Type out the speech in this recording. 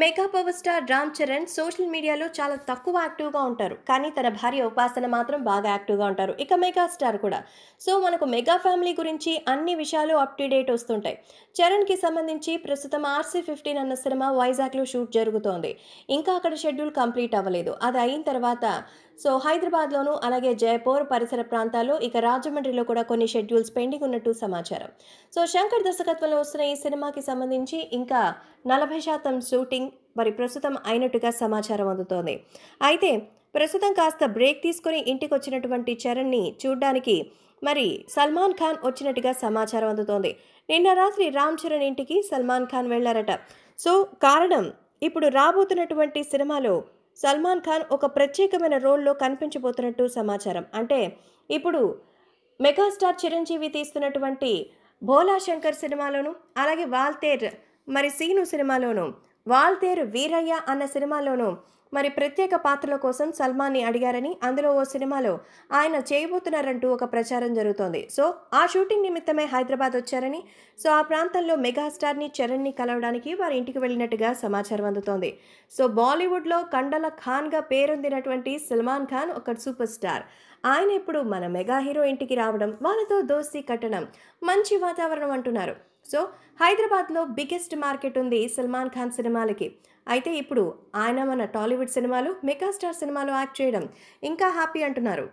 mega power star Ram Charan social మీడియాలో చాలా తక్కువ యాక్టివ్గా ఉంటారు కానీ తన భార్య ఉపాసన మాత్రం బాగా యాక్టివ్గా ఉంటారు ఇక మెగా స్టార్ కూడా సో మనకు మెగా ఫ్యామిలీ గురించి అన్ని విషయాలు అప్ టు డేట్ వస్తుంటాయి చరణ్కి సంబంధించి ప్రస్తుతం ఆర్సీ ఫిఫ్టీన్ అన్న సినిమా వైజాగ్లో షూట్ జరుగుతోంది ఇంకా అక్కడ షెడ్యూల్ కంప్లీట్ అవ్వలేదు అది అయిన తర్వాత సో హైదరాబాద్లోను అలాగే జయపూర్ పరిసర ప్రాంతాల్లో ఇక రాజమండ్రిలో కూడా కొన్ని షెడ్యూల్స్ పెండింగ్ ఉన్నట్టు సమాచారం సో శంకర్ దర్శకత్వంలో వస్తున్న ఈ సినిమాకి సంబంధించి ఇంకా నలభై శాతం షూటింగ్ మరి ప్రస్తుతం అయినట్టుగా సమాచారం అందుతోంది అయితే ప్రస్తుతం కాస్త బ్రేక్ తీసుకుని ఇంటికి వచ్చినటువంటి చరణ్ని చూడ్డానికి మరి సల్మాన్ ఖాన్ వచ్చినట్టుగా సమాచారం అందుతోంది నిన్న రాత్రి రామ్ చరణ్ ఇంటికి సల్మాన్ ఖాన్ వెళ్ళారట సో కారణం ఇప్పుడు రాబోతున్నటువంటి సినిమాలో సల్మాన్ ఖాన్ ఒక ప్రత్యేకమైన రోల్లో కనిపించబోతున్నట్టు సమాచారం అంటే ఇప్పుడు మెగాస్టార్ చిరంజీవి తీస్తున్నటువంటి భోలా శంకర్ సినిమాలోను అలాగే వాల్తేర్ మరి సీను సినిమాలోను వాల్తేరు వీరయ్య అన్న సినిమాలోనూ మరి ప్రత్యేక పాత్రల కోసం సల్మాన్ని అడిగారని అందులో ఓ సినిమాలో ఆయన చేయబోతున్నారంటూ ఒక ప్రచారం జరుగుతోంది సో ఆ షూటింగ్ నిమిత్తమే హైదరాబాద్ వచ్చారని సో ఆ ప్రాంతంలో మెగాస్టార్ని చరణ్ని కలవడానికి వారి ఇంటికి వెళ్ళినట్టుగా సమాచారం అందుతోంది సో బాలీవుడ్లో కండల ఖాన్గా పేరొందినటువంటి సల్మాన్ ఖాన్ ఒక సూపర్ స్టార్ ఆయన ఇప్పుడు మన మెగా హీరో ఇంటికి రావడం వాళ్ళతో దోస్తీ కట్టడం మంచి వాతావరణం అంటున్నారు సో హైదరాబాద్లో బిగ్గెస్ట్ మార్కెట్ ఉంది సల్మాన్ ఖాన్ సినిమాలకి అయితే ఇప్పుడు ఆయన మన టాలీవుడ్ సినిమాలు మెగాస్టార్ సినిమాలు యాక్ట్ చేయడం ఇంకా హ్యాపీ అంటున్నారు